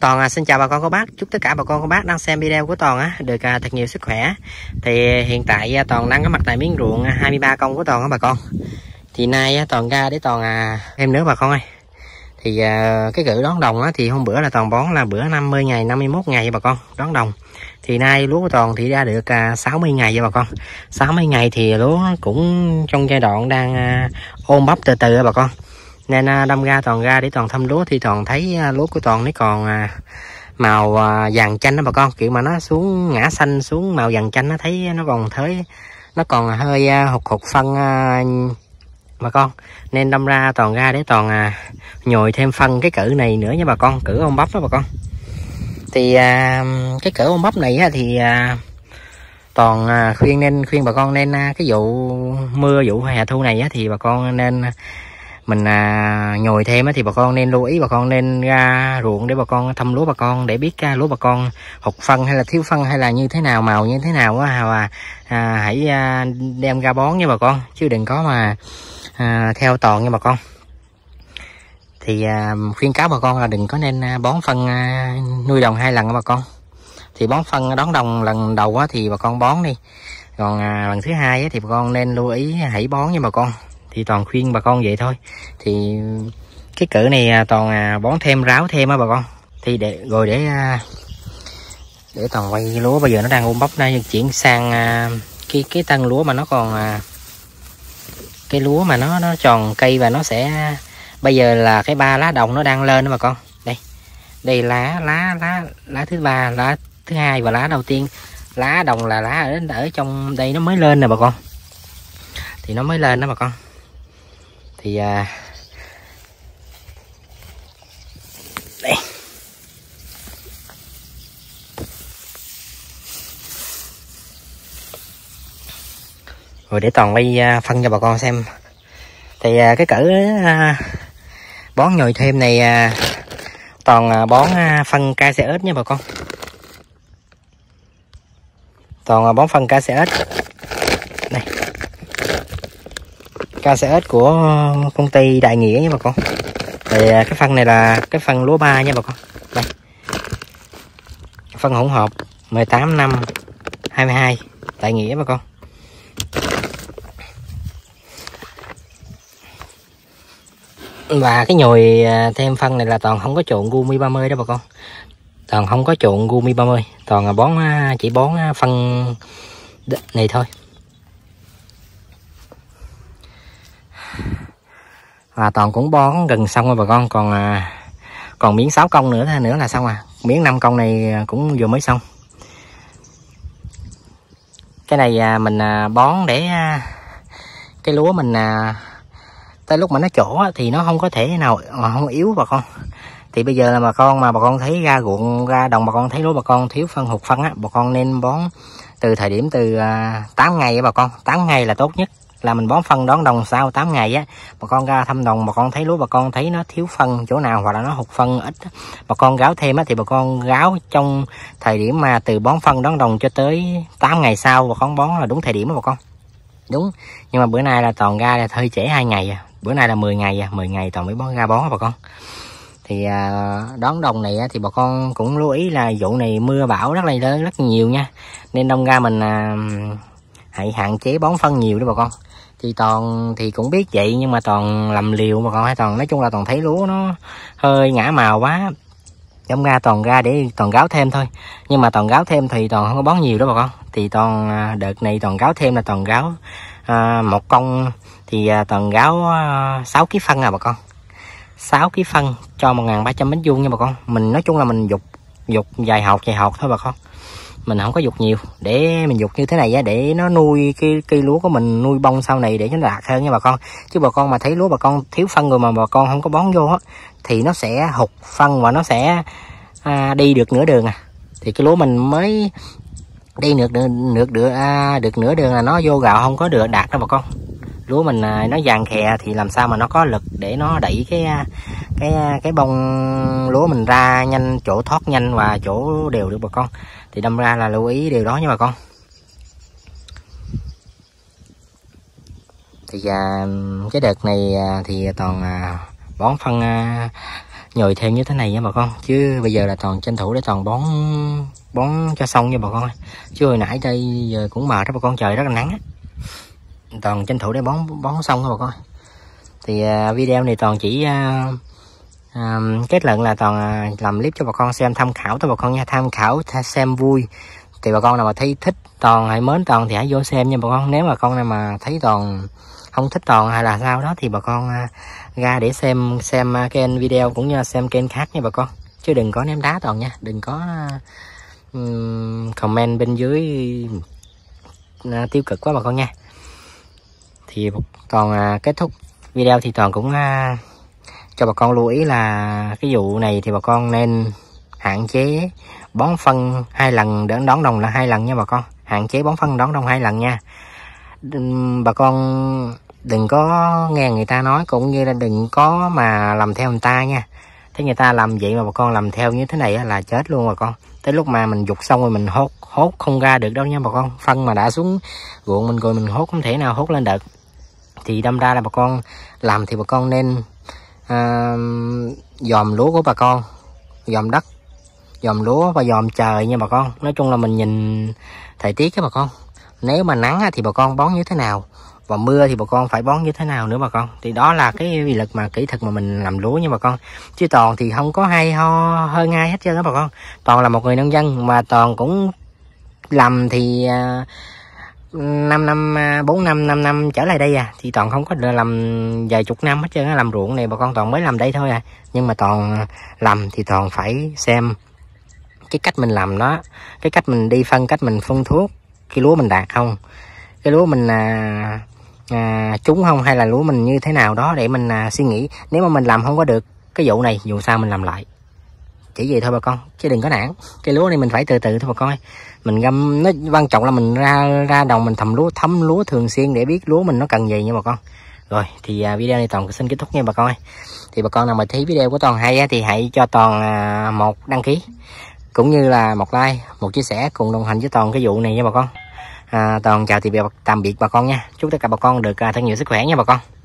Toàn à, xin chào bà con cô bác, chúc tất cả bà con cô bác đang xem video của Toàn á, được à, thật nhiều sức khỏe Thì à, hiện tại à, Toàn đang có mặt tại miếng ruộng 23 à, công của Toàn á bà con Thì nay á, à, Toàn ra để Toàn à, em nữa bà con ơi Thì à, cái gự đón đồng á, thì hôm bữa là Toàn bón là bữa 50 ngày, 51 ngày vậy bà con, đón đồng Thì nay lúa của Toàn thì ra được à, 60 ngày vậy bà con 60 ngày thì lúa cũng trong giai đoạn đang à, ôm bắp từ từ bà con nên đâm ra toàn ra để toàn thăm lúa thì toàn thấy à, lúa của toàn nó còn à, màu à, vàng chanh đó bà con kiểu mà nó xuống ngã xanh xuống màu vàng chanh nó thấy nó còn thới nó còn hơi hụt hụt phân bà con nên đâm ra toàn ra để toàn nhồi thêm phân cái cử này nữa nha bà con cử ông bắp đó bà con thì cái cử ông bắp này thì toàn khuyên nên khuyên bà con nên cái vụ mưa vụ hè thu này thì bà con nên mình à, nhồi thêm thì bà con nên lưu ý bà con nên ra ruộng để bà con thăm lúa bà con để biết à, lúa bà con hụt phân hay là thiếu phân hay là như thế nào màu như thế nào quá à, à, hãy à, đem ra bón nha bà con chứ đừng có mà à, theo toàn nha bà con thì à, khuyên cáo bà con là đừng có nên à, bón phân à, nuôi đồng hai lần bà con thì bón phân à, đón đồng lần đầu quá thì bà con bón đi còn à, lần thứ hai á, thì bà con nên lưu ý à, hãy bón nha bà con thì toàn khuyên bà con vậy thôi thì cái cỡ này à, toàn à, bón thêm ráo thêm á bà con thì để rồi để à, để toàn quay lúa bây giờ nó đang ôm bóc nay chuyển sang cái cái tân lúa mà nó còn cái lúa mà nó nó tròn cây và nó sẽ bây giờ là cái ba lá đồng nó đang lên đó bà con đây đây lá lá lá lá thứ ba lá thứ hai và lá đầu tiên lá đồng là lá ở ở trong đây nó mới lên nè bà con thì nó mới lên đó bà con thì à, đây rồi để toàn quay à, phân cho bà con xem thì à, cái cỡ à, bón nhồi thêm này à, toàn à, bón à, phân ca xe ếch nha bà con toàn à, bón phân ca xe ếch này KCS của ờ, công ty Đại Nghĩa nha bà con thì ờ, cái phân này là cái phân lúa ba nha bà con đây phân hỗn hợp 18 năm 22 Đại Nghĩa bà con và cái nhồi ờ, thêm phân này là toàn không có trộn gumi 30 đó bà con toàn không có trộn gumi 30 toàn là bón chỉ bón phân này thôi và toàn cũng bón gần xong rồi bà con còn à, còn miếng 6 công nữa nữa là xong à miếng 5 công này cũng vừa mới xong cái này à, mình à, bón để à, cái lúa mình à, tới lúc mà nó chỗ thì nó không có thể nào mà không yếu bà con thì bây giờ là bà con mà bà con thấy ra ruộng ra đồng bà con thấy lúa bà con thiếu phân hụt phân á bà con nên bón từ thời điểm từ uh, à, 8 ngày á bà con 8 ngày là tốt nhất là mình bón phân đón đồng sau 8 ngày á bà con ra thăm đồng bà con thấy lúa bà con thấy nó thiếu phân chỗ nào hoặc là nó hụt phân ít bà con gáo thêm á thì bà con gáo trong thời điểm mà từ bón phân đón đồng cho tới 8 ngày sau bà con bón là đúng thời điểm á bà con đúng nhưng mà bữa nay là toàn ra là hơi trễ hai ngày à. bữa nay là 10 ngày à. 10 ngày toàn mới bón ra bón bà con thì à, đón đồng này thì bà con cũng lưu ý là vụ này mưa bão rất là rất nhiều nha nên đông ra mình à, hãy hạn chế bón phân nhiều đó bà con thì toàn thì cũng biết vậy nhưng mà toàn làm liều mà còn hay toàn nói chung là toàn thấy lúa nó hơi ngã màu quá đâm ra toàn ra để toàn gáo thêm thôi nhưng mà toàn gáo thêm thì toàn không có bón nhiều đó bà con thì toàn à, đợt này toàn gáo thêm là toàn gáo à, một con thì toàn gáo 6 kg phân à bà con 6 ký phân cho 1.300 mét vuông nha bà con mình nói chung là mình dục dục dài hột dài hột thôi bà con mình không có dục nhiều để mình dục như thế này á để nó nuôi cái cây lúa của mình nuôi bông sau này để nó đạt hơn nha bà con chứ bà con mà thấy lúa bà con thiếu phân rồi mà bà con không có bón vô á thì nó sẽ hụt phân và nó sẽ à, đi được nửa đường à thì cái lúa mình mới đi được được được được, à, được nửa đường là nó vô gạo không có được đạt đâu bà con lúa mình à, nó vàng khè thì làm sao mà nó có lực để nó đẩy cái à, cái à, cái bông lúa mình ra nhanh chỗ thoát nhanh và chỗ đều được bà con thì đâm ra là lưu ý điều đó nha bà con thì à, cái đợt này thì toàn à, bón phân à, nhồi thêm như thế này nha bà con chứ bây giờ là toàn tranh thủ để toàn bón bón cho xong nha bà con chứ hồi nãy đây giờ cũng mệt đó bà con trời rất là nắng á toàn tranh thủ để bón bón xong thôi bà con thì à, video này toàn chỉ um, kết luận là toàn làm clip cho bà con xem tham khảo thôi bà con nha tham khảo xem vui thì bà con nào mà thấy thích toàn hay mến toàn thì hãy vô xem nha bà con nếu mà con nào mà thấy toàn không thích toàn hay là sao đó thì bà con ra để xem xem kênh video cũng như xem kênh khác nha bà con chứ đừng có ném đá toàn nha đừng có um, comment bên dưới uh, tiêu cực quá bà con nha thì toàn à, kết thúc video thì toàn cũng à, cho bà con lưu ý là cái vụ này thì bà con nên hạn chế bón phân hai lần để đón đồng là hai lần nha bà con hạn chế bón phân đón đồng hai lần nha bà con đừng có nghe người ta nói cũng như là đừng có mà làm theo người ta nha thế người ta làm vậy mà bà con làm theo như thế này là chết luôn bà con tới lúc mà mình dục xong rồi mình hốt hốt không ra được đâu nha bà con phân mà đã xuống ruộng mình rồi mình hốt không thể nào hốt lên được thì đâm ra là bà con làm thì bà con nên à, dòm lúa của bà con dòm đất dòm lúa và dòm trời nha bà con nói chung là mình nhìn thời tiết các bà con nếu mà nắng thì bà con bón như thế nào và mưa thì bà con phải bón như thế nào nữa bà con thì đó là cái vì lực mà kỹ thuật mà mình làm lúa nha bà con chứ toàn thì không có hay ho hơn ai hết trơn đó bà con toàn là một người nông dân mà toàn cũng làm thì uh, năm năm à, bốn năm năm năm trở lại đây à thì toàn không có làm vài chục năm hết trơn làm ruộng này bà con toàn mới làm đây thôi à nhưng mà toàn làm thì toàn phải xem cái cách mình làm nó cái cách mình đi phân cách mình phân thuốc cái lúa mình đạt không cái lúa mình à, à, trúng không hay là lúa mình như thế nào đó để mình à, suy nghĩ nếu mà mình làm không có được cái vụ này dù sao mình làm lại chỉ vậy thôi bà con chứ đừng có nản cây lúa này mình phải từ từ thôi bà con mình ngâm nó quan trọng là mình ra ra đồng mình thầm lúa thấm lúa thường xuyên để biết lúa mình nó cần gì nha bà con rồi thì à, video này toàn xin kết thúc nha bà con thì bà con nào mà thấy video của toàn hay thì hãy cho toàn à, một đăng ký cũng như là một like một chia sẻ cùng đồng hành với toàn cái vụ này nha bà con à, toàn chào tạm biệt bà con nha chúc tất cả bà con được à, thân nhiều sức khỏe nha bà con